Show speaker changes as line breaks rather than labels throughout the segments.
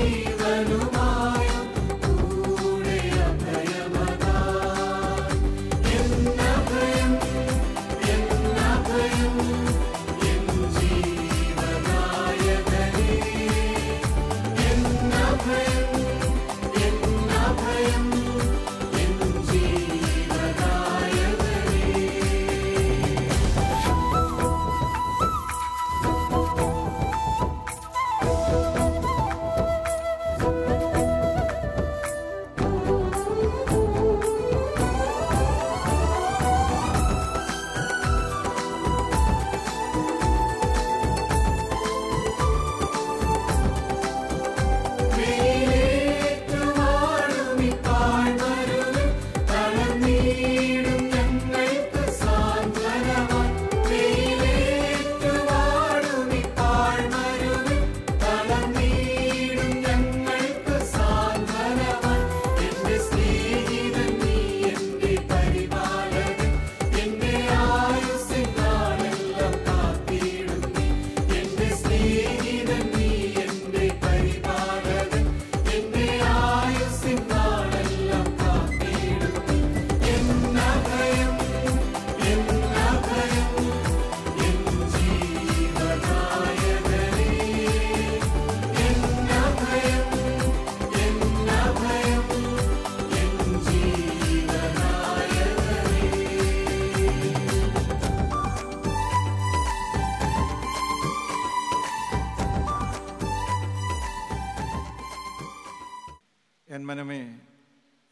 ولي ظلم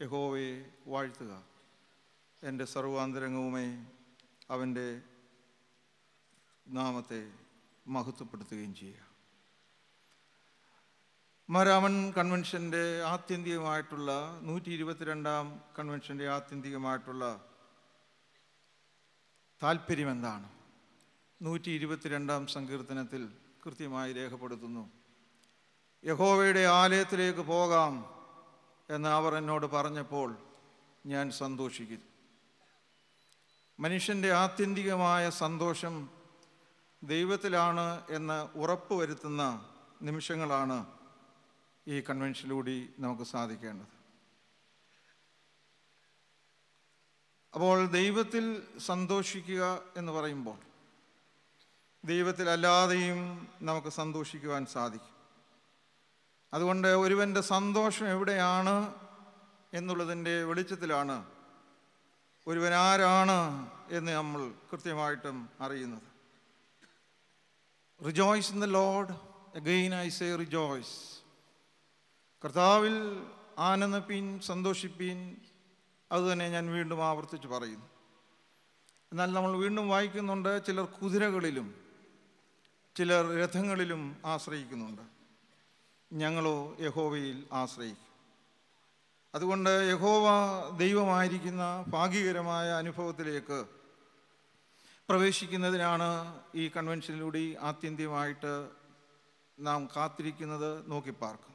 യഹോവയെ വാഴ്ത്തുക എൻ്റെ സർവാന്തരംഗവുമായി അവൻ്റെ നാമത്തെ മഹത്വപ്പെടുത്തുകയും ചെയ്യുക മരാമൻ കൺവെൻഷൻ്റെ ആത്യന്തികമായിട്ടുള്ള നൂറ്റി ഇരുപത്തിരണ്ടാം കൺവെൻഷൻ്റെ ആത്യന്തികമായിട്ടുള്ള താല്പര്യം എന്താണ് നൂറ്റി ഇരുപത്തിരണ്ടാം സങ്കീർത്തനത്തിൽ കൃത്യമായി രേഖപ്പെടുത്തുന്നു യഹോവയുടെ ആലയത്തിലേക്ക് പോകാം എന്ന് അവർ എന്നോട് പറഞ്ഞപ്പോൾ ഞാൻ സന്തോഷിക്കുന്നു മനുഷ്യൻ്റെ ആത്യന്തികമായ സന്തോഷം ദൈവത്തിലാണ് എന്ന് ഉറപ്പുവരുത്തുന്ന നിമിഷങ്ങളാണ് ഈ കൺവെൻഷനിലൂടെ നമുക്ക് സാധിക്കേണ്ടത് അപ്പോൾ ദൈവത്തിൽ സന്തോഷിക്കുക എന്ന് പറയുമ്പോൾ ദൈവത്തിൽ അല്ലാതെയും നമുക്ക് സന്തോഷിക്കുവാൻ സാധിക്കും അതുകൊണ്ട് ഒരുവൻ്റെ സന്തോഷം എവിടെയാണ് എന്നുള്ളതിൻ്റെ വെളിച്ചത്തിലാണ് ഒരുവൻ ആരാണ് എന്ന് നമ്മൾ കൃത്യമായിട്ടും അറിയുന്നത് rejoice in the Lord again I say rejoice കർത്താവിൽ ആനന്ദിപ്പീൻ സന്തോഷിപ്പീൻ അതുതന്നെ ഞാൻ വീണ്ടും ആവർത്തിച്ച് പറയുന്നു എന്നാൽ നമ്മൾ വീണ്ടും വായിക്കുന്നുണ്ട് ചിലർ കുതിരകളിലും ചിലർ രഥങ്ങളിലും ആശ്രയിക്കുന്നുണ്ട് ഞങ്ങളോ യഹോവയിൽ ആശ്രയിക്കും അതുകൊണ്ട് യഹോവ ദൈവമായിരിക്കുന്ന ഭാഗ്യകരമായ അനുഭവത്തിലേക്ക് പ്രവേശിക്കുന്നതിനാണ് ഈ കൺവെൻഷനിലൂടെ ആത്യന്തികമായിട്ട് നാം കാത്തിരിക്കുന്നത് നോക്കിപ്പാർക്കുന്നത്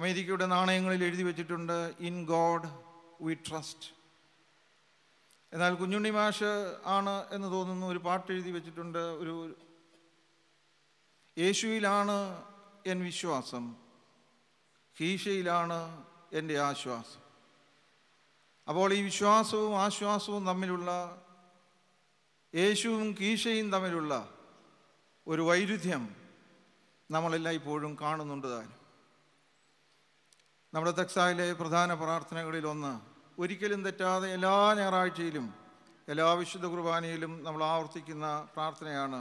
അമേരിക്കയുടെ നാണയങ്ങളിൽ എഴുതി വച്ചിട്ടുണ്ട് ഇൻ ഗോഡ് വി ട്രസ്റ്റ് എന്നാൽ കുഞ്ഞുണ്ണി മാഷ് ആണ് എന്ന് തോന്നുന്നു ഒരു പാട്ട് എഴുതി വെച്ചിട്ടുണ്ട് ഒരു യേശുവിലാണ് എൻ വിശ്വാസം കീശയിലാണ് എൻ്റെ ആശ്വാസം അപ്പോൾ ഈ വിശ്വാസവും ആശ്വാസവും തമ്മിലുള്ള യേശുവും കീശയും തമ്മിലുള്ള ഒരു വൈരുദ്ധ്യം നമ്മളെല്ലായ്പ്പോഴും കാണുന്നുണ്ട് താനും നമ്മുടെ തെക്സായിലെ പ്രധാന പ്രാർത്ഥനകളിൽ ഒന്ന് ഒരിക്കലും തെറ്റാതെ എല്ലാ ഞായറാഴ്ചയിലും എല്ലാ വിശുദ്ധ കുർബാനയിലും നമ്മൾ ആവർത്തിക്കുന്ന പ്രാർത്ഥനയാണ്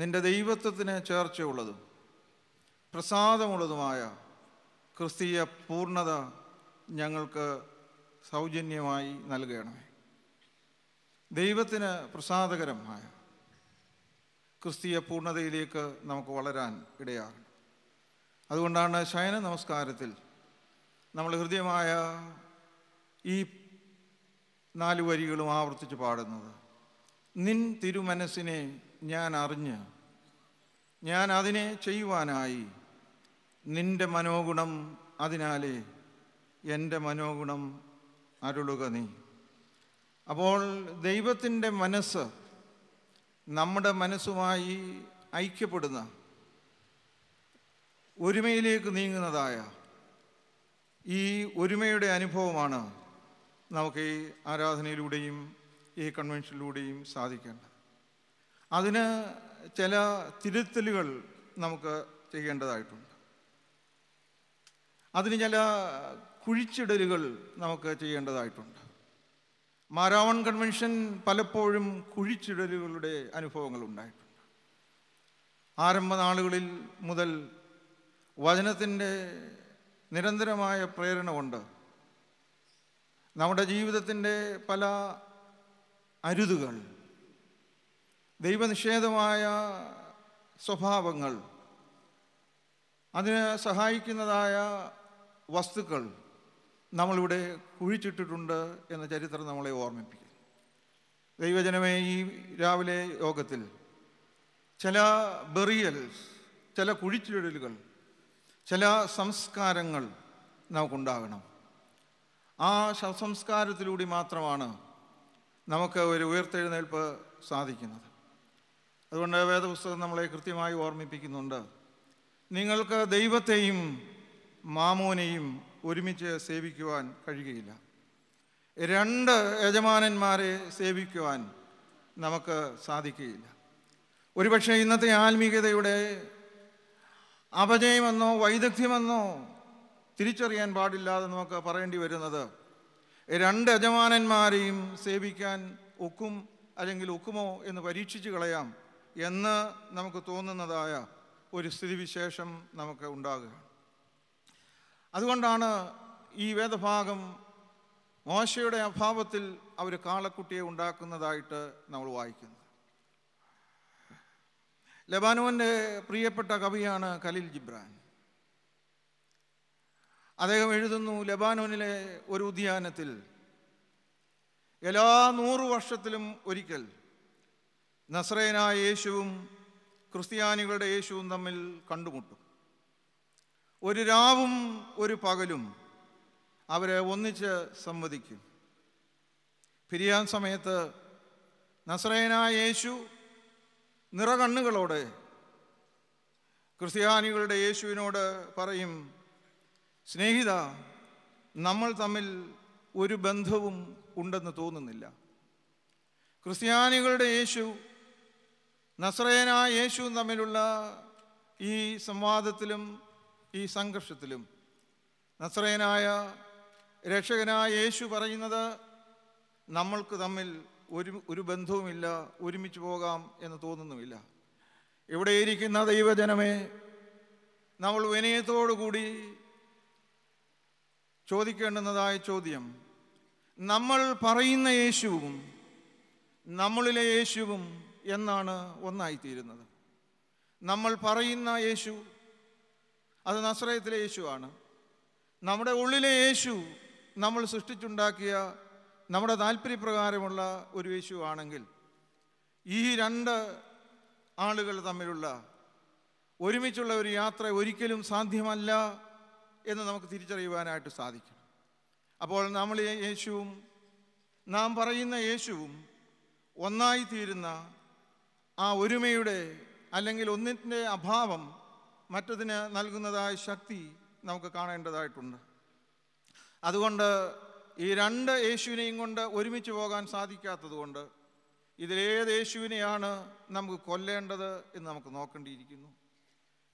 നിൻ്റെ ദൈവത്വത്തിന് ചേർച്ചയുള്ളതും പ്രസാദമുള്ളതുമായ ക്രിസ്തീയ പൂർണ്ണത ഞങ്ങൾക്ക് സൗജന്യമായി നൽകണമേ ദൈവത്തിന് പ്രസാദകരമായ ക്രിസ്തീയ പൂർണ്ണതയിലേക്ക് നമുക്ക് വളരാൻ ഇടയാകണം അതുകൊണ്ടാണ് ശയന നമസ്കാരത്തിൽ നമ്മൾ ഹൃദയമായ ഈ നാല് വരികളും ആവർത്തിച്ച് പാടുന്നത് നിൻ തിരുമനസ്സിനെ ഞാൻ അറിഞ്ഞ് ഞാൻ അതിനെ ചെയ്യുവാനായി നിന്റെ മനോഗുണം അതിനാലേ എൻ്റെ മനോഗുണം അരുളുക നീ അപ്പോൾ ദൈവത്തിൻ്റെ മനസ്സ് നമ്മുടെ മനസ്സുമായി ഐക്യപ്പെടുന്ന ഒരുമയിലേക്ക് നീങ്ങുന്നതായ ഈ ഒരുമയുടെ അനുഭവമാണ് നമുക്ക് ഈ ആരാധനയിലൂടെയും ഈ കൺവെൻഷനിലൂടെയും സാധിക്കേണ്ടത് അതിന് ചില തിരുത്തലുകൾ നമുക്ക് ചെയ്യേണ്ടതായിട്ടുണ്ട് അതിന് ചില കുഴിച്ചിടലുകൾ നമുക്ക് ചെയ്യേണ്ടതായിട്ടുണ്ട് മാരാവൺ കൺവെൻഷൻ പലപ്പോഴും കുഴിച്ചിടലുകളുടെ അനുഭവങ്ങൾ ഉണ്ടായിട്ടുണ്ട് ആരംഭ നാളുകളിൽ മുതൽ വചനത്തിൻ്റെ നിരന്തരമായ പ്രേരണ കൊണ്ട് നമ്മുടെ ജീവിതത്തിൻ്റെ പല അരുതുകൾ ദൈവനിഷേധമായ സ്വഭാവങ്ങൾ അതിന് സഹായിക്കുന്നതായ വസ്തുക്കൾ നമ്മളിവിടെ കുഴിച്ചിട്ടിട്ടുണ്ട് എന്ന ചരിത്രം നമ്മളെ ഓർമ്മിപ്പിക്കും ദൈവജനമേ ഈ രാവിലെ യോഗത്തിൽ ചില ബെറിയൽസ് ചില കുഴിച്ചിടലുകൾ ചില സംസ്കാരങ്ങൾ നമുക്കുണ്ടാകണം ആ ശവസംസ്കാരത്തിലൂടെ മാത്രമാണ് നമുക്ക് ഒരു ഉയർത്തെഴുന്നേൽപ്പ് സാധിക്കുന്നത് അതുകൊണ്ട് വേദപുസ്തകം നമ്മളെ കൃത്യമായി ഓർമ്മിപ്പിക്കുന്നുണ്ട് നിങ്ങൾക്ക് ദൈവത്തെയും മാമോനെയും ഒരുമിച്ച് സേവിക്കുവാൻ കഴിയുകയില്ല രണ്ട് യജമാനന്മാരെ സേവിക്കുവാൻ നമുക്ക് സാധിക്കുകയില്ല ഒരുപക്ഷെ ഇന്നത്തെ ആത്മീകതയുടെ അപജയമെന്നോ വൈദഗ്ധ്യമെന്നോ തിരിച്ചറിയാൻ പാടില്ലാതെ നമുക്ക് പറയേണ്ടി വരുന്നത് രണ്ട് യജമാനന്മാരെയും സേവിക്കാൻ ഒക്കും അല്ലെങ്കിൽ ഒക്കുമോ എന്ന് പരീക്ഷിച്ച് കളയാം എന്ന് നമുക്ക് തോന്നുന്നതായ ഒരു സ്ഥിതിവിശേഷം നമുക്ക് ഉണ്ടാകുകയാണ് അതുകൊണ്ടാണ് ഈ വേദഭാഗം മോശയുടെ അഭാവത്തിൽ അവർ കാളക്കുട്ടിയെ ഉണ്ടാക്കുന്നതായിട്ട് നമ്മൾ വായിക്കുന്നത് ലബാനുവിൻ്റെ പ്രിയപ്പെട്ട കവിയാണ് ഖലീൽ ജിബ്രാൻ അദ്ദേഹം എഴുതുന്നു ലബാനോനിലെ ഒരു ഉദ്യാനത്തിൽ എല്ലാ നൂറു വർഷത്തിലും ഒരിക്കൽ നസ്രയനായ യേശുവും ക്രിസ്ത്യാനികളുടെ യേശുവും തമ്മിൽ കണ്ടുമുട്ടും ഒരു രാവും ഒരു പകലും അവരെ ഒന്നിച്ച് സംവദിക്കും പിരിയാൻ സമയത്ത് നസ്രയനായ യേശു നിറകണ്ണുകളോടെ ക്രിസ്ത്യാനികളുടെ യേശുവിനോട് പറയും സ്നേഹിത നമ്മൾ തമ്മിൽ ഒരു ബന്ധവും ഉണ്ടെന്ന് തോന്നുന്നില്ല ക്രിസ്ത്യാനികളുടെ യേശു നസ്രയനായ യേശുവും തമ്മിലുള്ള ഈ സംവാദത്തിലും ഈ സംഘർഷത്തിലും നസ്രയനായ രക്ഷകനായ യേശു പറയുന്നത് നമ്മൾക്ക് തമ്മിൽ ഒരു ഒരു ബന്ധവുമില്ല ഒരുമിച്ച് പോകാം എന്ന് തോന്നുന്നുമില്ല ഇവിടെ ഇരിക്കുന്ന ദൈവജനമേ നമ്മൾ വിനയത്തോടുകൂടി ചോദിക്കേണ്ടുന്നതായ ചോദ്യം നമ്മൾ പറയുന്ന യേശുവും നമ്മളിലെ യേശുവും എന്നാണ് ഒന്നായിത്തീരുന്നത് നമ്മൾ പറയുന്ന യേശു അത് നസ്രയത്തിലെ യേശുവാണ് നമ്മുടെ ഉള്ളിലെ യേശു നമ്മൾ സൃഷ്ടിച്ചുണ്ടാക്കിയ നമ്മുടെ താല്പര്യപ്രകാരമുള്ള ഒരു യേശു ആണെങ്കിൽ ഈ രണ്ട് ആളുകൾ തമ്മിലുള്ള ഒരുമിച്ചുള്ള ഒരു യാത്ര ഒരിക്കലും സാധ്യമല്ല എന്ന് നമുക്ക് തിരിച്ചറിയുവാനായിട്ട് സാധിക്കും അപ്പോൾ നമ്മൾ യേശുവും നാം പറയുന്ന യേശുവും ഒന്നായിത്തീരുന്ന ആ ഒരുമയുടെ അല്ലെങ്കിൽ ഒന്നിൻ്റെ അഭാവം മറ്റതിന് നൽകുന്നതായ ശക്തി നമുക്ക് കാണേണ്ടതായിട്ടുണ്ട് അതുകൊണ്ട് ഈ രണ്ട് യേശുവിനെയും കൊണ്ട് ഒരുമിച്ച് പോകാൻ സാധിക്കാത്തതുകൊണ്ട് ഇതിലേത് യേശുവിനെയാണ് നമുക്ക് കൊല്ലേണ്ടത് എന്ന് നമുക്ക് നോക്കേണ്ടിയിരിക്കുന്നു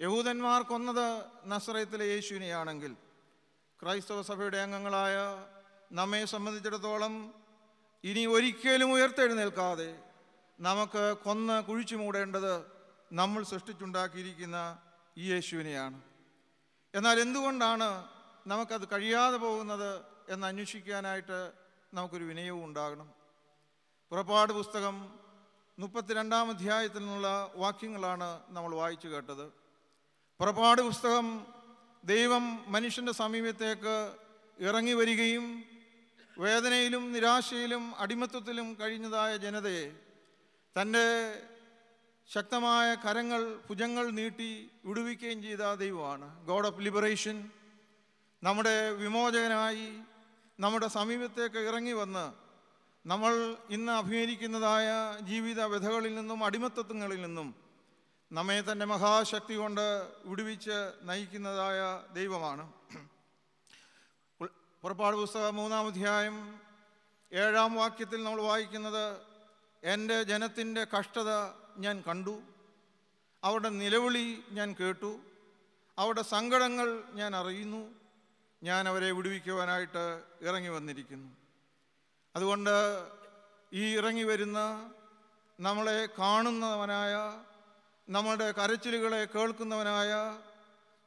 യഹൂദന്മാർ കൊന്നത് നസ്രയത്തിലെ യേശുവിനെയാണെങ്കിൽ ക്രൈസ്തവ സഭയുടെ അംഗങ്ങളായ നമ്മെ സംബന്ധിച്ചിടത്തോളം ഇനി ഒരിക്കലും ഉയർത്തെഴുന്നേൽക്കാതെ നമുക്ക് കൊന്ന് കുഴിച്ചു മൂടേണ്ടത് നമ്മൾ സൃഷ്ടിച്ചുണ്ടാക്കിയിരിക്കുന്ന ഈ യേശുവിനെയാണ് എന്നാൽ എന്തുകൊണ്ടാണ് നമുക്കത് കഴിയാതെ പോകുന്നത് എന്ന് അന്വേഷിക്കാനായിട്ട് നമുക്കൊരു വിനയവും ഉണ്ടാകണം പുറപ്പാട് പുസ്തകം മുപ്പത്തിരണ്ടാം അധ്യായത്തിൽ നിന്നുള്ള വാക്യങ്ങളാണ് നമ്മൾ വായിച്ചു കേട്ടത് പുറപ്പാട് പുസ്തകം ദൈവം മനുഷ്യൻ്റെ സമീപത്തേക്ക് ഇറങ്ങി വരികയും വേദനയിലും നിരാശയിലും അടിമത്വത്തിലും കഴിഞ്ഞതായ ജനതയെ തൻ്റെ ശക്തമായ കരങ്ങൾ ഭുജങ്ങൾ നീട്ടി വിടുവിക്കുകയും ചെയ്ത ദൈവമാണ് ഗോഡ് ഓഫ് ലിബറേഷൻ നമ്മുടെ വിമോചകനായി നമ്മുടെ സമീപത്തേക്ക് ഇറങ്ങി വന്ന് നമ്മൾ ഇന്ന് അഭിമുഖിക്കുന്നതായ ജീവിത വ്യഥകളിൽ നിന്നും അടിമത്തത്വങ്ങളിൽ നിന്നും നമ്മെ തന്നെ മഹാശക്തി കൊണ്ട് വിടുവിച്ച് നയിക്കുന്നതായ ദൈവമാണ് പുറപ്പാട് പുസ്തകം മൂന്നാം അധ്യായം ഏഴാം വാക്യത്തിൽ നമ്മൾ വായിക്കുന്നത് എൻ്റെ ജനത്തിൻ്റെ കഷ്ടത ഞാൻ കണ്ടു അവരുടെ നിലവിളി ഞാൻ കേട്ടു അവരുടെ സങ്കടങ്ങൾ ഞാൻ അറിയുന്നു ഞാൻ അവരെ വിടുവിക്കുവാനായിട്ട് ഇറങ്ങി വന്നിരിക്കുന്നു അതുകൊണ്ട് ഈ ഇറങ്ങി വരുന്ന നമ്മളെ കാണുന്നവനായ നമ്മളുടെ കരച്ചിലുകളെ കേൾക്കുന്നവനായ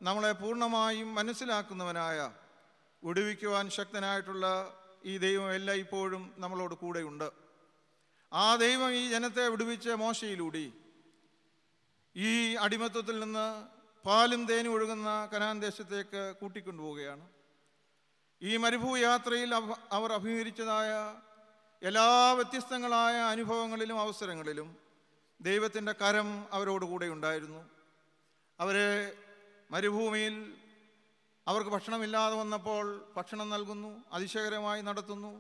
നമ്മളെ പൂർണ്ണമായും മനസ്സിലാക്കുന്നവനായ വിടുവിക്കുവാൻ ശക്തനായിട്ടുള്ള ഈ ദൈവം ഇപ്പോഴും നമ്മളോട് കൂടെയുണ്ട് ആ ദൈവം ഈ ജനത്തെ വിടുവിച്ച മോശയിലൂടി ഈ അടിമത്വത്തിൽ നിന്ന് പാലും തേനും ഒഴുകുന്ന കനാൻ ദേശത്തേക്ക് കൂട്ടിക്കൊണ്ടുപോവുകയാണ് ഈ മരുഭൂ യാത്രയിൽ അവർ അഭിമുഖീകരിച്ചതായ എല്ലാ വ്യത്യസ്തങ്ങളായ അനുഭവങ്ങളിലും അവസരങ്ങളിലും ദൈവത്തിൻ്റെ കരം അവരോടുകൂടെ ഉണ്ടായിരുന്നു അവരെ മരുഭൂമിയിൽ അവർക്ക് ഭക്ഷണമില്ലാതെ വന്നപ്പോൾ ഭക്ഷണം നൽകുന്നു അതിശയകരമായി നടത്തുന്നു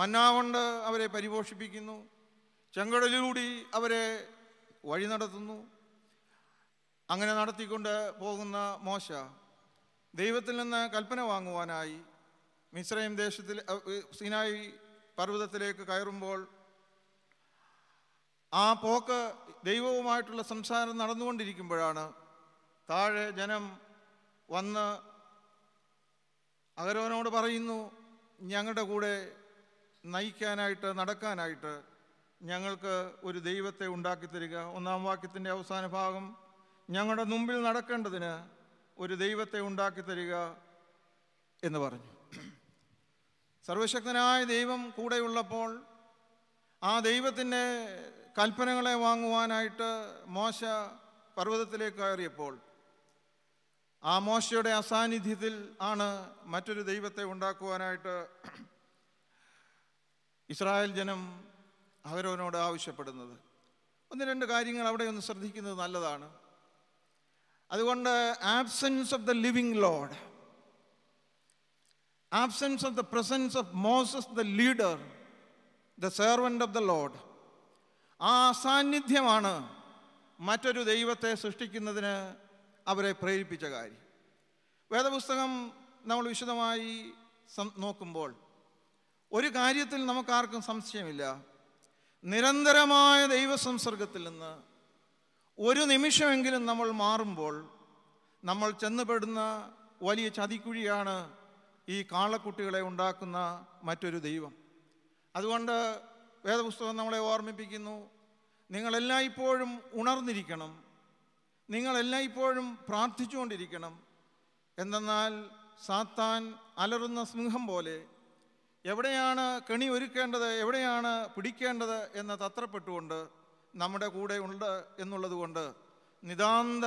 മന്നാവണ്ട് അവരെ പരിപോഷിപ്പിക്കുന്നു ചെങ്കടലിലൂടി അവരെ വഴി നടത്തുന്നു അങ്ങനെ നടത്തിക്കൊണ്ട് പോകുന്ന മോശ ദൈവത്തിൽ നിന്ന് കൽപ്പന വാങ്ങുവാനായി മിശ്രയും ദേശത്തിൽ സിനായി പർവ്വതത്തിലേക്ക് കയറുമ്പോൾ ആ പോക്ക് ദൈവവുമായിട്ടുള്ള സംസാരം നടന്നുകൊണ്ടിരിക്കുമ്പോഴാണ് താഴെ ജനം വന്ന് അവരവനോട് പറയുന്നു ഞങ്ങളുടെ കൂടെ നയിക്കാനായിട്ട് നടക്കാനായിട്ട് ഞങ്ങൾക്ക് ഒരു ദൈവത്തെ ഉണ്ടാക്കിത്തരിക ഒന്നാം വാക്യത്തിൻ്റെ അവസാന ഭാഗം ഞങ്ങളുടെ മുമ്പിൽ നടക്കേണ്ടതിന് ഒരു ദൈവത്തെ ഉണ്ടാക്കിത്തരിക എന്ന് പറഞ്ഞു സർവശക്തനായ ദൈവം കൂടെയുള്ളപ്പോൾ ആ ദൈവത്തിൻ്റെ കൽപ്പനകളെ വാങ്ങുവാനായിട്ട് മോശ പർവ്വതത്തിലേക്ക് കയറിയപ്പോൾ ആ മോശയുടെ അസാന്നിധ്യത്തിൽ ആണ് മറ്റൊരു ദൈവത്തെ ഉണ്ടാക്കുവാനായിട്ട് ഇസ്രായേൽ ജനം അവരവനോട് ആവശ്യപ്പെടുന്നത് ഒന്ന് രണ്ട് കാര്യങ്ങൾ അവിടെ ഒന്ന് ശ്രദ്ധിക്കുന്നത് നല്ലതാണ് അതുകൊണ്ട് absence of the living Lord absence of the presence of Moses the leader the servant of the Lord ആ സാന്നിധ്യമാണ് മറ്റൊരു ദൈവത്തെ സൃഷ്ടിക്കുന്നതിന് അവരെ പ്രേരിപ്പിച്ച കാര്യം വേദപുസ്തകം നമ്മൾ വിശദമായി നോക്കുമ്പോൾ ഒരു കാര്യത്തിൽ നമുക്കാർക്കും സംശയമില്ല നിരന്തരമായ ദൈവസംസർഗത്തിൽ നിന്ന് ഒരു നിമിഷമെങ്കിലും നമ്മൾ മാറുമ്പോൾ നമ്മൾ ചെന്നുപെടുന്ന വലിയ ചതിക്കുഴിയാണ് ഈ കാളക്കുട്ടികളെ ഉണ്ടാക്കുന്ന മറ്റൊരു ദൈവം അതുകൊണ്ട് വേദപുസ്തകം നമ്മളെ ഓർമ്മിപ്പിക്കുന്നു നിങ്ങളെല്ലായ്പ്പോഴും ഇപ്പോഴും ഉണർന്നിരിക്കണം നിങ്ങളെല്ലായ്പ്പോഴും ഇപ്പോഴും പ്രാർത്ഥിച്ചുകൊണ്ടിരിക്കണം എന്തെന്നാൽ സാത്താൻ അലറുന്ന സിംഹം പോലെ എവിടെയാണ് കെണി ഒരുക്കേണ്ടത് എവിടെയാണ് പിടിക്കേണ്ടത് എന്ന് തത്രപ്പെട്ടുകൊണ്ട് നമ്മുടെ കൂടെ ഉണ്ട് എന്നുള്ളതുകൊണ്ട് നിതാന്ത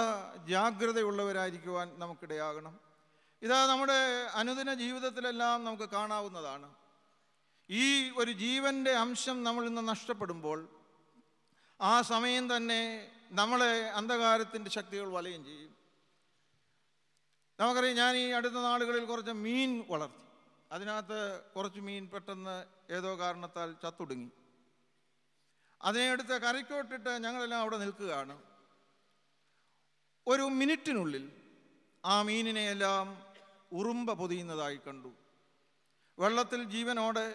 ജാഗ്രതയുള്ളവരായിരിക്കുവാൻ നമുക്കിടയാകണം ഇത് നമ്മുടെ അനുദിന ജീവിതത്തിലെല്ലാം നമുക്ക് കാണാവുന്നതാണ് ഈ ഒരു ജീവൻ്റെ അംശം നമ്മൾ ഇന്ന് നഷ്ടപ്പെടുമ്പോൾ ആ സമയം തന്നെ നമ്മളെ അന്ധകാരത്തിൻ്റെ ശക്തികൾ വലയം ചെയ്യും നമുക്കറിയാം ഞാൻ ഈ അടുത്ത നാളുകളിൽ കുറച്ച് മീൻ വളർത്തി അതിനകത്ത് കുറച്ച് മീൻ പെട്ടെന്ന് ഏതോ കാരണത്താൽ ചത്തൊടുങ്ങി അതിനെ എടുത്ത് കരയ്ക്കോട്ടിട്ട് ഞങ്ങളെല്ലാം അവിടെ നിൽക്കുകയാണ് ഒരു മിനിറ്റിനുള്ളിൽ ആ മീനിനെയെല്ലാം ഉറുമ്പ പൊതിയുന്നതായി കണ്ടു വെള്ളത്തിൽ ജീവനോടെ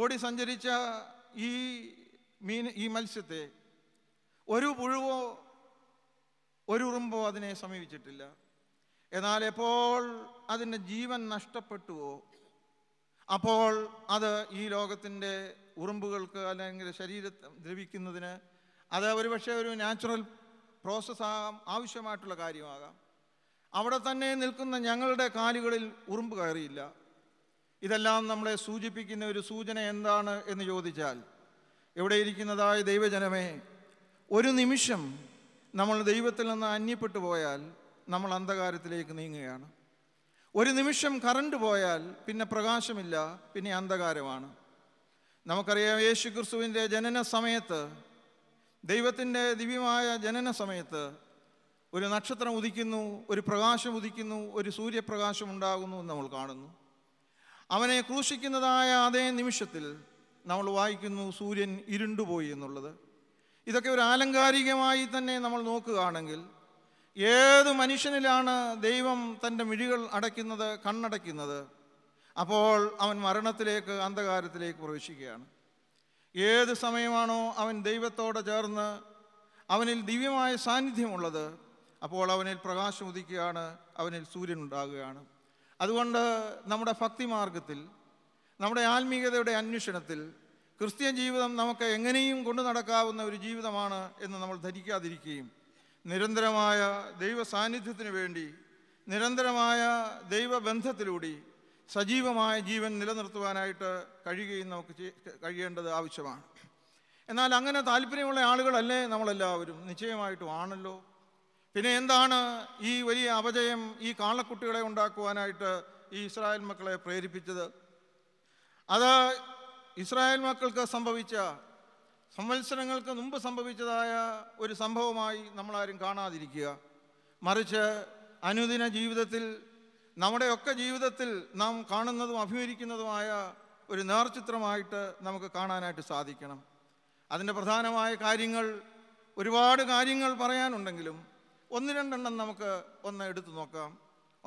ഓടി സഞ്ചരിച്ച ഈ മീൻ ഈ മത്സ്യത്തെ ഒരു പുഴുവോ ഒരു ഉറുമ്പോ അതിനെ സമീപിച്ചിട്ടില്ല എന്നാൽ എപ്പോൾ അതിന് ജീവൻ നഷ്ടപ്പെട്ടുവോ അപ്പോൾ അത് ഈ ലോകത്തിൻ്റെ ഉറുമ്പുകൾക്ക് അല്ലെങ്കിൽ ശരീര ദ്രവിക്കുന്നതിന് അത് ഒരുപക്ഷെ ഒരു നാച്ചുറൽ പ്രോസസ്സാകാം ആവശ്യമായിട്ടുള്ള കാര്യമാകാം അവിടെ തന്നെ നിൽക്കുന്ന ഞങ്ങളുടെ കാലുകളിൽ ഉറുമ്പ് കയറിയില്ല ഇതെല്ലാം നമ്മളെ സൂചിപ്പിക്കുന്ന ഒരു സൂചന എന്താണ് എന്ന് ചോദിച്ചാൽ ഇവിടെ ഇരിക്കുന്നതായ ദൈവജനമേ ഒരു നിമിഷം നമ്മൾ ദൈവത്തിൽ നിന്ന് അന്യപ്പെട്ടു പോയാൽ നമ്മൾ അന്ധകാരത്തിലേക്ക് നീങ്ങുകയാണ് ഒരു നിമിഷം കറണ്ട് പോയാൽ പിന്നെ പ്രകാശമില്ല പിന്നെ അന്ധകാരമാണ് നമുക്കറിയാം യേശു ക്രിസ്തുവിൻ്റെ ജനന സമയത്ത് ദൈവത്തിൻ്റെ ദിവ്യമായ ജനന സമയത്ത് ഒരു നക്ഷത്രം ഉദിക്കുന്നു ഒരു പ്രകാശം ഉദിക്കുന്നു ഒരു സൂര്യപ്രകാശം ഉണ്ടാകുന്നു എന്ന് നമ്മൾ കാണുന്നു അവനെ ക്രൂശിക്കുന്നതായ അതേ നിമിഷത്തിൽ നമ്മൾ വായിക്കുന്നു സൂര്യൻ ഇരുണ്ടുപോയി എന്നുള്ളത് ഇതൊക്കെ ഒരു ആലങ്കാരികമായി തന്നെ നമ്മൾ നോക്കുകയാണെങ്കിൽ ഏത് മനുഷ്യനിലാണ് ദൈവം തൻ്റെ മിഴികൾ അടയ്ക്കുന്നത് കണ്ണടയ്ക്കുന്നത് അപ്പോൾ അവൻ മരണത്തിലേക്ക് അന്ധകാരത്തിലേക്ക് പ്രവേശിക്കുകയാണ് ഏത് സമയമാണോ അവൻ ദൈവത്തോടെ ചേർന്ന് അവനിൽ ദിവ്യമായ സാന്നിധ്യമുള്ളത് അപ്പോൾ അവനിൽ പ്രകാശം ഉദിക്കുകയാണ് അവനിൽ സൂര്യൻ ഉണ്ടാകുകയാണ് അതുകൊണ്ട് നമ്മുടെ ഭക്തിമാർഗത്തിൽ നമ്മുടെ ആത്മീയതയുടെ അന്വേഷണത്തിൽ ക്രിസ്ത്യൻ ജീവിതം നമുക്ക് എങ്ങനെയും കൊണ്ടു നടക്കാവുന്ന ഒരു ജീവിതമാണ് എന്ന് നമ്മൾ ധരിക്കാതിരിക്കുകയും നിരന്തരമായ ദൈവ സാന്നിധ്യത്തിന് വേണ്ടി നിരന്തരമായ ദൈവബന്ധത്തിലൂടെ സജീവമായ ജീവൻ നിലനിർത്തുവാനായിട്ട് കഴിയുകയും നമുക്ക് കഴിയേണ്ടത് ആവശ്യമാണ് എന്നാൽ അങ്ങനെ താല്പര്യമുള്ള ആളുകളല്ലേ നമ്മളെല്ലാവരും നിശ്ചയമായിട്ടും ആണല്ലോ പിന്നെ എന്താണ് ഈ വലിയ അപജയം ഈ കാളക്കുട്ടികളെ ഉണ്ടാക്കുവാനായിട്ട് ഈ ഇസ്രായേൽ മക്കളെ പ്രേരിപ്പിച്ചത് അത് ഇസ്രായേൽ മക്കൾക്ക് സംഭവിച്ച സംവത്സരങ്ങൾക്ക് മുമ്പ് സംഭവിച്ചതായ ഒരു സംഭവമായി നമ്മളാരും കാണാതിരിക്കുക മറിച്ച് അനുദിന ജീവിതത്തിൽ നമ്മുടെയൊക്കെ ജീവിതത്തിൽ നാം കാണുന്നതും അഭിമുഖിക്കുന്നതുമായ ഒരു നേർചിത്രമായിട്ട് നമുക്ക് കാണാനായിട്ട് സാധിക്കണം അതിൻ്റെ പ്രധാനമായ കാര്യങ്ങൾ ഒരുപാട് കാര്യങ്ങൾ പറയാനുണ്ടെങ്കിലും ഒന്ന് രണ്ടെണ്ണം നമുക്ക് ഒന്ന് എടുത്തു നോക്കാം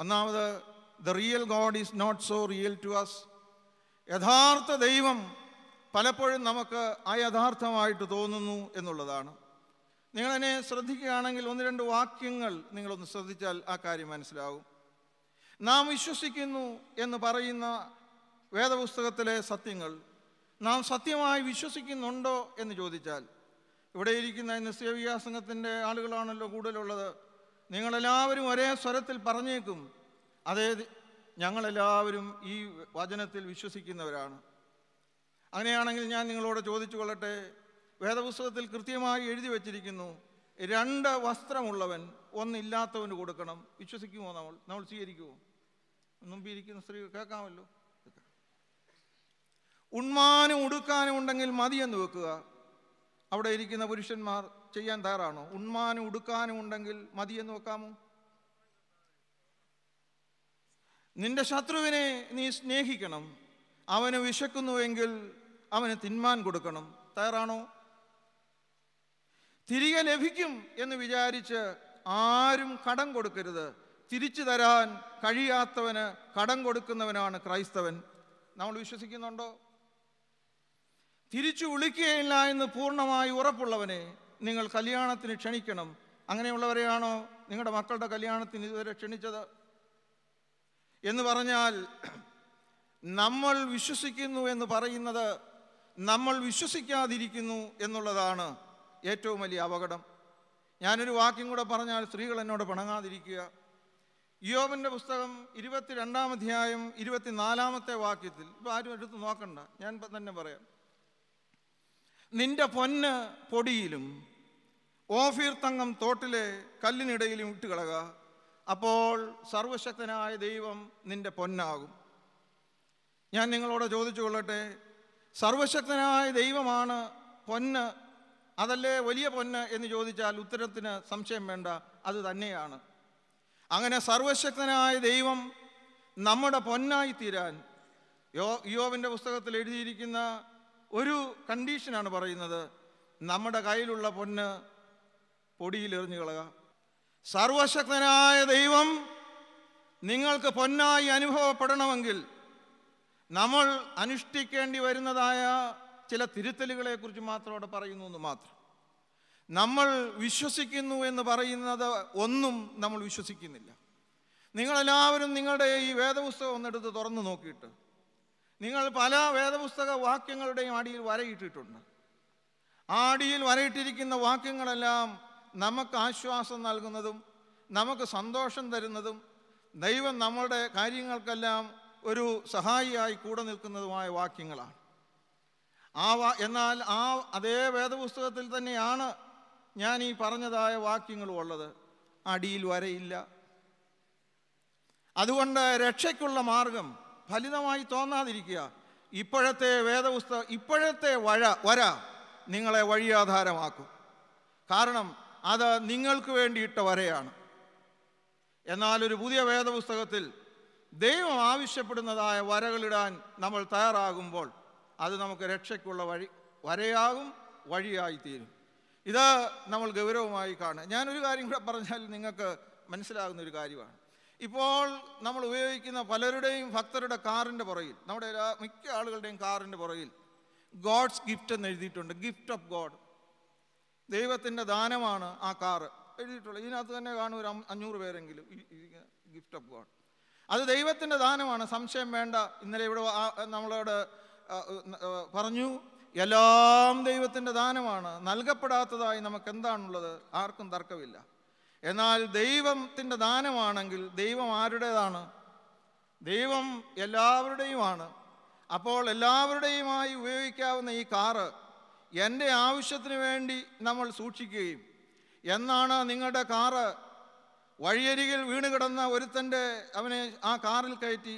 ഒന്നാമത് the real God is not so real to us യഥാർത്ഥ ദൈവം പലപ്പോഴും നമുക്ക് യഥാർത്ഥമായിട്ട് തോന്നുന്നു എന്നുള്ളതാണ് നിങ്ങളെന്നെ ശ്രദ്ധിക്കുകയാണെങ്കിൽ ഒന്ന് രണ്ട് വാക്യങ്ങൾ നിങ്ങളൊന്ന് ശ്രദ്ധിച്ചാൽ ആ കാര്യം മനസ്സിലാവും നാം വിശ്വസിക്കുന്നു എന്ന് പറയുന്ന വേദപുസ്തകത്തിലെ സത്യങ്ങൾ നാം സത്യമായി വിശ്വസിക്കുന്നുണ്ടോ എന്ന് ചോദിച്ചാൽ ഇവിടെ ഇരിക്കുന്ന നിസ്യവിക സംഘത്തിൻ്റെ ആളുകളാണല്ലോ കൂടുതലുള്ളത് നിങ്ങളെല്ലാവരും ഒരേ സ്വരത്തിൽ പറഞ്ഞേക്കും അതേ ഞങ്ങളെല്ലാവരും ഈ വചനത്തിൽ വിശ്വസിക്കുന്നവരാണ് അങ്ങനെയാണെങ്കിൽ ഞാൻ നിങ്ങളോട് ചോദിച്ചു കൊള്ളട്ടെ വേദപുസ്തകത്തിൽ കൃത്യമായി എഴുതി വച്ചിരിക്കുന്നു രണ്ട് വസ്ത്രമുള്ളവൻ ഒന്നില്ലാത്തവന് കൊടുക്കണം വിശ്വസിക്കുമോ നമ്മൾ നമ്മൾ സ്വീകരിക്കുമോ മുമ്പിരിക്കുന്ന സ്ത്രീ കേൾക്കാമല്ലോ ഉണ്മാനും ഉടുക്കാനും ഉണ്ടെങ്കിൽ മതിയെന്ന് വെക്കുക അവിടെ ഇരിക്കുന്ന പുരുഷന്മാർ ചെയ്യാൻ തയ്യാറാണോ ഉണ്മാനും ഉടുക്കാനും ഉണ്ടെങ്കിൽ മതിയെന്ന് വെക്കാമോ നിന്റെ ശത്രുവിനെ നീ സ്നേഹിക്കണം അവന് വിശക്കുന്നുവെങ്കിൽ അവന് തിന്മാൻ കൊടുക്കണം തയ്യാറാണോ തിരികെ ലഭിക്കും എന്ന് വിചാരിച്ച് ആരും കടം കൊടുക്കരുത് തിരിച്ചു തരാൻ കഴിയാത്തവന് കടം കൊടുക്കുന്നവനാണ് ക്രൈസ്തവൻ നമ്മൾ വിശ്വസിക്കുന്നുണ്ടോ തിരിച്ചു വിളിക്കുകയില്ല എന്ന് പൂർണ്ണമായി ഉറപ്പുള്ളവനെ നിങ്ങൾ കല്യാണത്തിന് ക്ഷണിക്കണം അങ്ങനെയുള്ളവരെയാണോ നിങ്ങളുടെ മക്കളുടെ കല്യാണത്തിന് ഇതുവരെ ക്ഷണിച്ചത് എന്ന് പറഞ്ഞാൽ നമ്മൾ വിശ്വസിക്കുന്നു എന്ന് പറയുന്നത് നമ്മൾ വിശ്വസിക്കാതിരിക്കുന്നു എന്നുള്ളതാണ് ഏറ്റവും വലിയ അപകടം ഞാനൊരു വാക്യം കൂടെ പറഞ്ഞാൽ സ്ത്രീകൾ എന്നോട് പണങ്ങാതിരിക്കുക യോബിൻ്റെ പുസ്തകം ഇരുപത്തിരണ്ടാം അധ്യായം ഇരുപത്തിനാലാമത്തെ വാക്യത്തിൽ ഇപ്പോൾ ആരും എടുത്ത് നോക്കണ്ട ഞാൻ തന്നെ പറയാം നിന്റെ പൊന്ന് പൊടിയിലും ഓഫീർ തങ്കം തോട്ടിലെ കല്ലിനിടയിലും ഇട്ടുകളക അപ്പോൾ സർവശക്തനായ ദൈവം നിന്റെ പൊന്നാകും ഞാൻ നിങ്ങളോട് ചോദിച്ചു കൊള്ളട്ടെ സർവശക്തനായ ദൈവമാണ് പൊന്ന് അതല്ലേ വലിയ പൊന്ന് എന്ന് ചോദിച്ചാൽ ഉത്തരത്തിന് സംശയം വേണ്ട അത് തന്നെയാണ് അങ്ങനെ സർവശക്തനായ ദൈവം നമ്മുടെ പൊന്നായി തീരാൻ യോ യോവിൻ്റെ പുസ്തകത്തിൽ എഴുതിയിരിക്കുന്ന ഒരു കണ്ടീഷനാണ് പറയുന്നത് നമ്മുടെ കയ്യിലുള്ള പൊന്ന് പൊടിയിൽ എറിഞ്ഞു കളക സർവശക്തനായ ദൈവം നിങ്ങൾക്ക് പൊന്നായി അനുഭവപ്പെടണമെങ്കിൽ നമ്മൾ അനുഷ്ഠിക്കേണ്ടി വരുന്നതായ ചില കുറിച്ച് മാത്രം അവിടെ പറയുന്നു എന്ന് മാത്രം നമ്മൾ വിശ്വസിക്കുന്നു എന്ന് പറയുന്നത് ഒന്നും നമ്മൾ വിശ്വസിക്കുന്നില്ല നിങ്ങളെല്ലാവരും നിങ്ങളുടെ ഈ വേദപുസ്തകം ഒന്നെടുത്ത് തുറന്നു നോക്കിയിട്ട് നിങ്ങൾ പല വേദപുസ്തക വാക്യങ്ങളുടെയും അടിയിൽ വരയിട്ടിട്ടുണ്ട് ആ അടിയിൽ വരയിട്ടിരിക്കുന്ന വാക്യങ്ങളെല്ലാം നമുക്ക് ആശ്വാസം നൽകുന്നതും നമുക്ക് സന്തോഷം തരുന്നതും ദൈവം നമ്മളുടെ കാര്യങ്ങൾക്കെല്ലാം ഒരു സഹായിയായി കൂടെ നിൽക്കുന്നതുമായ വാക്യങ്ങളാണ് ആ വാ എന്നാൽ ആ അതേ വേദപുസ്തകത്തിൽ തന്നെയാണ് ഞാൻ ഈ പറഞ്ഞതായ വാക്യങ്ങളും ഉള്ളത് അടിയിൽ വരയില്ല അതുകൊണ്ട് രക്ഷയ്ക്കുള്ള മാർഗം ഫലിതമായി തോന്നാതിരിക്കുക ഇപ്പോഴത്തെ വേദപുസ്തകം ഇപ്പോഴത്തെ വഴ വര നിങ്ങളെ വഴിയാധാരമാക്കും കാരണം അത് നിങ്ങൾക്ക് വേണ്ടിയിട്ട വരയാണ് എന്നാൽ ഒരു പുതിയ വേദപുസ്തകത്തിൽ ദൈവം ആവശ്യപ്പെടുന്നതായ വരകളിടാൻ നമ്മൾ തയ്യാറാകുമ്പോൾ അത് നമുക്ക് രക്ഷയ്ക്കുള്ള വഴി വരയാകും വഴിയായിത്തീരും ഇത് നമ്മൾ ഗൗരവമായി കാണുക ഞാനൊരു കാര്യം കൂടെ പറഞ്ഞാൽ നിങ്ങൾക്ക് മനസ്സിലാകുന്ന ഒരു കാര്യമാണ് ഇപ്പോൾ നമ്മൾ ഉപയോഗിക്കുന്ന പലരുടെയും ഭക്തരുടെ കാറിൻ്റെ പുറകിൽ നമ്മുടെ മിക്ക ആളുകളുടെയും കാറിൻ്റെ പുറകിൽ ഗോഡ്സ് ഗിഫ്റ്റ് എന്ന് എഴുതിയിട്ടുണ്ട് ഗിഫ്റ്റ് ഓഫ് ഗോഡ് ദൈവത്തിൻ്റെ ദാനമാണ് ആ കാറ് എഴുതിയിട്ടുള്ളത് ഇതിനകത്ത് തന്നെ കാണും ഒരു അഞ്ഞൂറ് പേരെങ്കിലും ഗിഫ്റ്റ് ഓഫ് ഗോഡ് അത് ദൈവത്തിൻ്റെ ദാനമാണ് സംശയം വേണ്ട ഇന്നലെ ഇവിടെ നമ്മളോട് പറഞ്ഞു എല്ലാം ദൈവത്തിൻ്റെ ദാനമാണ് നൽകപ്പെടാത്തതായി നമുക്ക് എന്താണുള്ളത് ആർക്കും തർക്കമില്ല എന്നാൽ ദൈവത്തിൻ്റെ ദാനമാണെങ്കിൽ ദൈവം ആരുടേതാണ് ദൈവം എല്ലാവരുടെയുമാണ് അപ്പോൾ എല്ലാവരുടെയുമായി ഉപയോഗിക്കാവുന്ന ഈ കാറ് എൻ്റെ ആവശ്യത്തിന് വേണ്ടി നമ്മൾ സൂക്ഷിക്കുകയും എന്നാണ് നിങ്ങളുടെ കാറ് വഴിയരികിൽ വീണുകിടന്ന ഒരുത്തൻ്റെ അവനെ ആ കാറിൽ കയറ്റി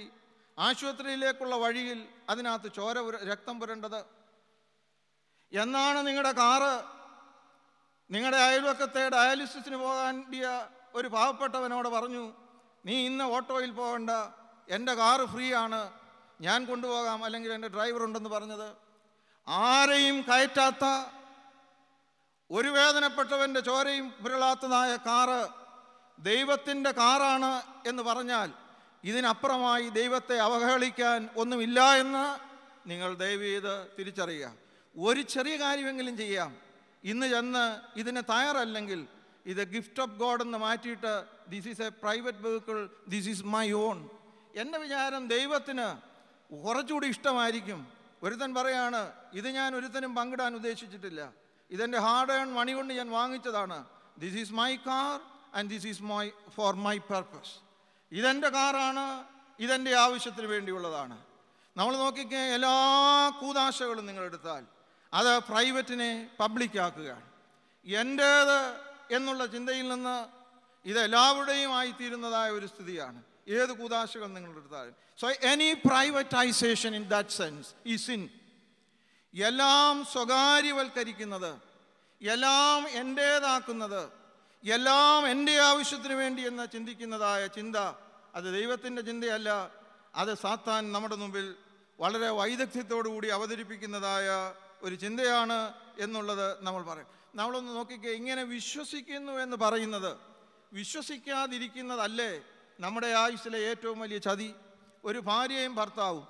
ആശുപത്രിയിലേക്കുള്ള വഴിയിൽ അതിനകത്ത് ചോര രക്തം പുരണ്ടത് എന്നാണ് നിങ്ങളുടെ കാറ് നിങ്ങളുടെ അയൽവക്കത്തെ ഡയാലിസിസിന് പോകാണ്ടിയ ഒരു പാവപ്പെട്ടവനോട് പറഞ്ഞു നീ ഇന്ന് ഓട്ടോയിൽ പോകണ്ട എൻ്റെ കാറ് ഫ്രീ ആണ് ഞാൻ കൊണ്ടുപോകാം അല്ലെങ്കിൽ എൻ്റെ ഡ്രൈവർ ഉണ്ടെന്ന് പറഞ്ഞത് ആരെയും കയറ്റാത്ത ഒരു വേദനപ്പെട്ടവൻ്റെ ചോരയും പുരളാത്തതായ കാറ് ദൈവത്തിൻ്റെ കാറാണ് എന്ന് പറഞ്ഞാൽ ഇതിനപ്പുറമായി ദൈവത്തെ അവഹേളിക്കാൻ ഒന്നുമില്ല എന്ന് നിങ്ങൾ ദയവീത് തിരിച്ചറിയുക ഒരു ചെറിയ കാര്യമെങ്കിലും ചെയ്യാം ഇന്ന് ചെന്ന് ഇതിന് തയ്യാറല്ലെങ്കിൽ ഇത് ഗിഫ്റ്റ് ഓഫ് ഗോഡ് എന്ന് മാറ്റിയിട്ട് this is a private vehicle this is my own എൻ്റെ വിചാരം ദൈവത്തിന് കുറച്ചുകൂടി ഇഷ്ടമായിരിക്കും ഒരുത്തൻ പറയാണ് ഇത് ഞാൻ ഒരുത്തനും പങ്കിടാൻ ഉദ്ദേശിച്ചിട്ടില്ല ഇതെൻ്റെ ഹാർഡ് ഏൺ മണി കൊണ്ട് ഞാൻ വാങ്ങിച്ചതാണ് this is my car and this is my for my purpose ഇതെൻ്റെ കാറാണ് ഇതെൻ്റെ ആവശ്യത്തിന് വേണ്ടിയുള്ളതാണ് നമ്മൾ നോക്കിക്കേ എല്ലാ കൂതാശകളും നിങ്ങളെടുത്താൽ അത് പ്രൈവറ്റിനെ പബ്ലിക്കാക്കുക എൻ്റേത് എന്നുള്ള ചിന്തയിൽ നിന്ന് ഇതെല്ലാവരുടെയും ആയിത്തീരുന്നതായ ഒരു സ്ഥിതിയാണ് ഏത് കൂതാശകൾ നിങ്ങളെടുത്താലും so any privatisation in that sense ഈ സിൻ എല്ലാം സ്വകാര്യവൽക്കരിക്കുന്നത് എല്ലാം എൻ്റേതാക്കുന്നത് എല്ലാം എൻ്റെ ആവശ്യത്തിന് വേണ്ടി എന്ന ചിന്തിക്കുന്നതായ ചിന്ത അത് ദൈവത്തിൻ്റെ ചിന്തയല്ല അത് സാത്താൻ നമ്മുടെ മുമ്പിൽ വളരെ വൈദഗ്ധ്യത്തോടുകൂടി അവതരിപ്പിക്കുന്നതായ ഒരു ചിന്തയാണ് എന്നുള്ളത് നമ്മൾ പറയും നമ്മളൊന്ന് നോക്കിക്കേ ഇങ്ങനെ വിശ്വസിക്കുന്നു എന്ന് പറയുന്നത് വിശ്വസിക്കാതിരിക്കുന്നതല്ലേ നമ്മുടെ ആയുസ്സിലെ ഏറ്റവും വലിയ ചതി ഒരു ഭാര്യയും ഭർത്താവും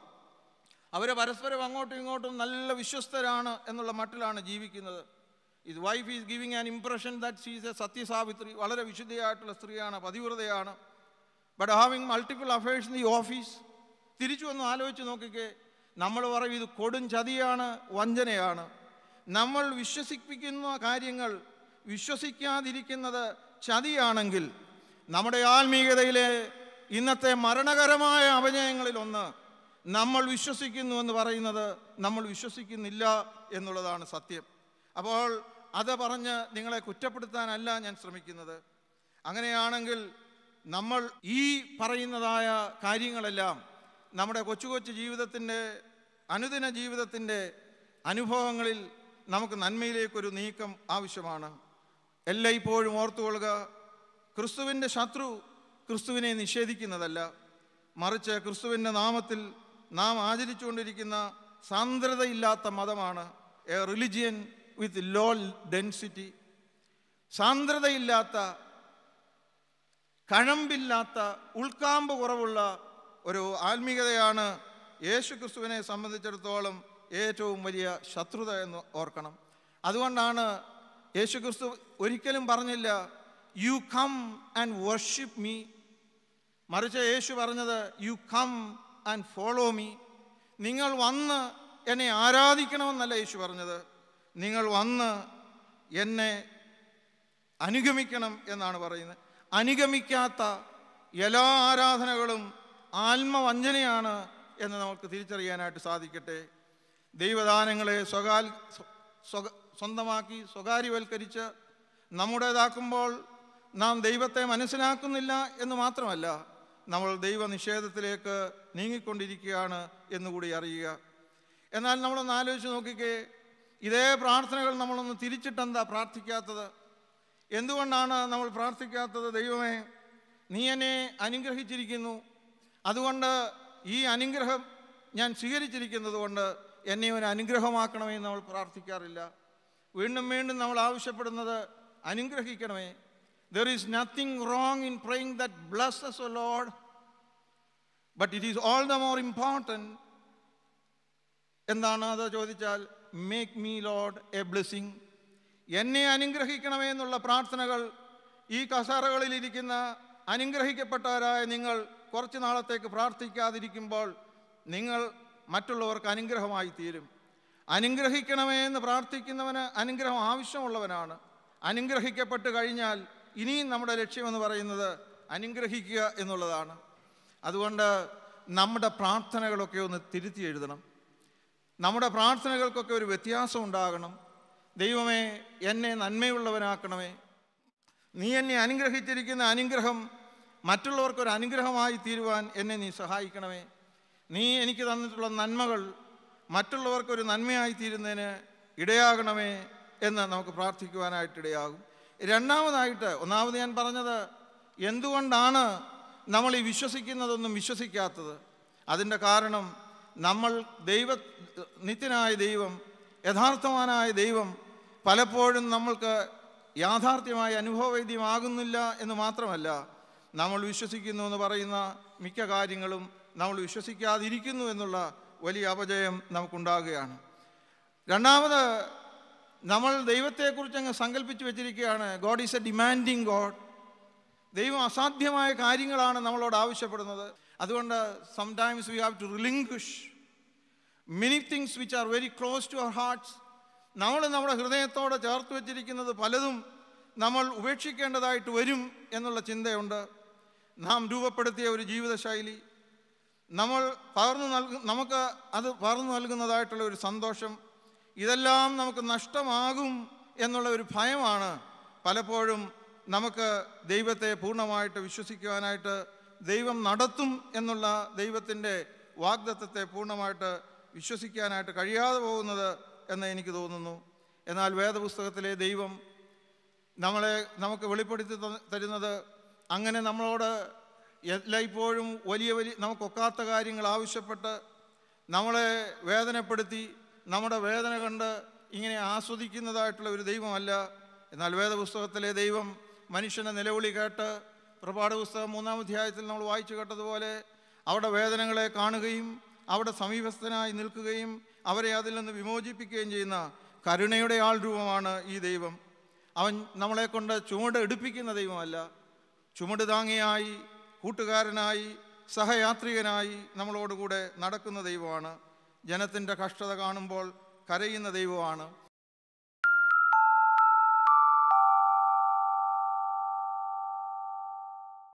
അവർ പരസ്പരം അങ്ങോട്ടും ഇങ്ങോട്ടും നല്ല വിശ്വസ്തരാണ് എന്നുള്ള മട്ടിലാണ് ജീവിക്കുന്നത് ഇത് wife is giving an impression that she's a Satyasavitri വളരെ വിശുദ്ധയായിട്ടുള്ള സ്ത്രീയാണ് പതിവ്രതയാണ് but having multiple affairs in the office തിരിച്ചു വന്ന് ആലോചിച്ച് നോക്കിക്കേ നമ്മൾ പറയും ഇത് കൊടും ചതിയാണ് വഞ്ചനയാണ് നമ്മൾ വിശ്വസിപ്പിക്കുന്ന കാര്യങ്ങൾ വിശ്വസിക്കാതിരിക്കുന്നത് ചതിയാണെങ്കിൽ നമ്മുടെ ആത്മീയതയിലെ ഇന്നത്തെ മരണകരമായ അപജയങ്ങളിലൊന്ന് നമ്മൾ വിശ്വസിക്കുന്നു എന്ന് പറയുന്നത് നമ്മൾ വിശ്വസിക്കുന്നില്ല എന്നുള്ളതാണ് സത്യം അപ്പോൾ അത് പറഞ്ഞ് നിങ്ങളെ കുറ്റപ്പെടുത്താനല്ല ഞാൻ ശ്രമിക്കുന്നത് അങ്ങനെയാണെങ്കിൽ നമ്മൾ ഈ പറയുന്നതായ കാര്യങ്ങളെല്ലാം നമ്മുടെ കൊച്ചു കൊച്ചു ജീവിതത്തിൻ്റെ അനുദിന ജീവിതത്തിൻ്റെ അനുഭവങ്ങളിൽ നമുക്ക് നന്മയിലേക്കൊരു നീക്കം ആവശ്യമാണ് എല്ലായ്പ്പോഴും ഓർത്തുകൊള്ളുക ക്രിസ്തുവിൻ്റെ ശത്രു ക്രിസ്തുവിനെ നിഷേധിക്കുന്നതല്ല മറിച്ച് ക്രിസ്തുവിൻ്റെ നാമത്തിൽ നാം ആചരിച്ചുകൊണ്ടിരിക്കുന്ന സാന്ദ്രതയില്ലാത്ത മതമാണ് a religion with low density സാന്ദ്രതയില്ലാത്ത കഴമ്പില്ലാത്ത ഉൾക്കാമ്പ് കുറവുള്ള ഒരു ആത്മീകതയാണ് യേശു ക്രിസ്തുവിനെ സംബന്ധിച്ചിടത്തോളം ഏറ്റവും വലിയ ശത്രുത എന്ന് ഓർക്കണം അതുകൊണ്ടാണ് യേശു ക്രിസ്തു ഒരിക്കലും പറഞ്ഞില്ല you come and worship me മറിച്ച് യേശു പറഞ്ഞത് you come and follow me നിങ്ങൾ വന്ന് എന്നെ ആരാധിക്കണമെന്നല്ല യേശു പറഞ്ഞത് നിങ്ങൾ വന്ന് എന്നെ അനുഗമിക്കണം എന്നാണ് പറയുന്നത് അനുഗമിക്കാത്ത എല്ലാ ആരാധനകളും ആത്മവഞ്ചനയാണ് എന്ന് നമുക്ക് തിരിച്ചറിയാനായിട്ട് സാധിക്കട്ടെ ദൈവദാനങ്ങളെ സ്വകാൽ സ്വന്തമാക്കി സ്വകാര്യവൽക്കരിച്ച് നമ്മുടേതാക്കുമ്പോൾ നാം ദൈവത്തെ മനസ്സിലാക്കുന്നില്ല എന്ന് മാത്രമല്ല നമ്മൾ ദൈവനിഷേധത്തിലേക്ക് നീങ്ങിക്കൊണ്ടിരിക്കുകയാണ് എന്നുകൂടി അറിയുക എന്നാൽ നമ്മളൊന്ന് ആലോചിച്ച് നോക്കിക്കേ ഇതേ പ്രാർത്ഥനകൾ നമ്മളൊന്ന് തിരിച്ചിട്ടെന്താ പ്രാർത്ഥിക്കാത്തത് എന്തുകൊണ്ടാണ് നമ്മൾ പ്രാർത്ഥിക്കാത്തത് ദൈവമേ നീ എന്നെ അനുഗ്രഹിച്ചിരിക്കുന്നു അതുകൊണ്ട് ഈ അനുഗ്രഹം ഞാൻ സ്വീകരിച്ചിരിക്കുന്നത് കൊണ്ട് എന്നെ ഒരു അനുഗ്രഹമാക്കണമേ നമ്മൾ പ്രാർത്ഥിക്കാറില്ല വീണ്ടും വീണ്ടും നമ്മൾ ആവശ്യപ്പെടുന്നത് അനുഗ്രഹിക്കണമേ there is nothing wrong in praying that as a Lord but it is all the more important എന്താണ് അത് ചോദിച്ചാൽ make me Lord a blessing എന്നെ അനുഗ്രഹിക്കണമേ എന്നുള്ള പ്രാർത്ഥനകൾ ഈ കസാറകളിലിരിക്കുന്ന അനുഗ്രഹിക്കപ്പെട്ടവരായ നിങ്ങൾ കുറച്ച് നാളത്തേക്ക് പ്രാർത്ഥിക്കാതിരിക്കുമ്പോൾ നിങ്ങൾ മറ്റുള്ളവർക്ക് അനുഗ്രഹമായി തീരും അനുഗ്രഹിക്കണമേ എന്ന് പ്രാർത്ഥിക്കുന്നവന് അനുഗ്രഹം ആവശ്യമുള്ളവനാണ് അനുഗ്രഹിക്കപ്പെട്ട് കഴിഞ്ഞാൽ ഇനിയും നമ്മുടെ ലക്ഷ്യമെന്ന് പറയുന്നത് അനുഗ്രഹിക്കുക എന്നുള്ളതാണ് അതുകൊണ്ട് നമ്മുടെ പ്രാർത്ഥനകളൊക്കെ ഒന്ന് തിരുത്തി എഴുതണം നമ്മുടെ പ്രാർത്ഥനകൾക്കൊക്കെ ഒരു വ്യത്യാസം ഉണ്ടാകണം ദൈവമേ എന്നെ നന്മയുള്ളവനാക്കണമേ നീ എന്നെ അനുഗ്രഹിച്ചിരിക്കുന്ന അനുഗ്രഹം മറ്റുള്ളവർക്കൊരു അനുഗ്രഹമായി തീരുവാൻ എന്നെ നീ സഹായിക്കണമേ നീ എനിക്ക് തന്നിട്ടുള്ള നന്മകൾ മറ്റുള്ളവർക്കൊരു നന്മയായി തീരുന്നതിന് ഇടയാകണമേ എന്ന് നമുക്ക് പ്രാർത്ഥിക്കുവാനായിട്ട് ഇടയാകും രണ്ടാമതായിട്ട് ഒന്നാമത് ഞാൻ പറഞ്ഞത് എന്തുകൊണ്ടാണ് നമ്മൾ ഈ വിശ്വസിക്കുന്നതൊന്നും വിശ്വസിക്കാത്തത് അതിൻ്റെ കാരണം നമ്മൾ ദൈവ നിത്യനായ ദൈവം യഥാർത്ഥവാനായ ദൈവം പലപ്പോഴും നമ്മൾക്ക് യാഥാർത്ഥ്യമായി അനുഭവവൈദ്യമാകുന്നില്ല എന്ന് മാത്രമല്ല നമ്മൾ വിശ്വസിക്കുന്നു എന്ന് പറയുന്ന മിക്ക കാര്യങ്ങളും നമ്മൾ വിശ്വസിക്കാതിരിക്കുന്നു എന്നുള്ള വലിയ അപജയം നമുക്കുണ്ടാകുകയാണ് രണ്ടാമത് നമ്മൾ ദൈവത്തെക്കുറിച്ച് അങ്ങ് സങ്കല്പിച്ച് വെച്ചിരിക്കുകയാണ് God is a demanding God ദൈവം അസാധ്യമായ കാര്യങ്ങളാണ് നമ്മളോട് ആവശ്യപ്പെടുന്നത് അതുകൊണ്ട് sometimes we have to relinquish many things which are very close to our hearts നമ്മൾ നമ്മുടെ ഹൃദയത്തോടെ ചേർത്ത് വെച്ചിരിക്കുന്നത് പലതും നമ്മൾ ഉപേക്ഷിക്കേണ്ടതായിട്ട് വരും എന്നുള്ള ചിന്തയുണ്ട് നാം രൂപപ്പെടുത്തിയ ഒരു ജീവിതശൈലി നമ്മൾ പകർന്നു നൽകും നമുക്ക് അത് പകർന്നു നൽകുന്നതായിട്ടുള്ള ഒരു സന്തോഷം ഇതെല്ലാം നമുക്ക് നഷ്ടമാകും എന്നുള്ള ഒരു ഭയമാണ് പലപ്പോഴും നമുക്ക് ദൈവത്തെ പൂർണ്ണമായിട്ട് വിശ്വസിക്കുവാനായിട്ട് ദൈവം നടത്തും എന്നുള്ള ദൈവത്തിൻ്റെ വാഗ്ദത്തത്തെ പൂർണ്ണമായിട്ട് വിശ്വസിക്കാനായിട്ട് കഴിയാതെ പോകുന്നത് എന്ന് എനിക്ക് തോന്നുന്നു എന്നാൽ വേദപുസ്തകത്തിലെ ദൈവം നമ്മളെ നമുക്ക് വെളിപ്പെടുത്തി തരുന്നത് അങ്ങനെ നമ്മളോട് എല്ലായ്പ്പോഴും വലിയ വലിയ നമുക്കൊക്കാത്ത കാര്യങ്ങൾ ആവശ്യപ്പെട്ട് നമ്മളെ വേദനപ്പെടുത്തി നമ്മുടെ വേദന കണ്ട് ഇങ്ങനെ ആസ്വദിക്കുന്നതായിട്ടുള്ള ഒരു ദൈവമല്ല എന്നാൽ വേദപുസ്തകത്തിലെ ദൈവം മനുഷ്യനെ നിലവിളി കേട്ട് പ്രഭാട് പുസ്തകം മൂന്നാം അധ്യായത്തിൽ നമ്മൾ വായിച്ചു കേട്ടതുപോലെ അവിടെ വേദനകളെ കാണുകയും അവിടെ സമീപസ്ഥനായി നിൽക്കുകയും അവരെ അതിൽ നിന്ന് വിമോചിപ്പിക്കുകയും ചെയ്യുന്ന കരുണയുടെ ആൾ രൂപമാണ് ഈ ദൈവം അവൻ നമ്മളെ കൊണ്ട് ചുമട് എടുപ്പിക്കുന്ന ദൈവമല്ല ചുമട് താങ്ങിയായി കൂട്ടുകാരനായി സഹയാത്രികനായി നമ്മളോടുകൂടെ നടക്കുന്ന ദൈവമാണ് ജനത്തിൻ്റെ കഷ്ടത കാണുമ്പോൾ കരയുന്ന ദൈവമാണ്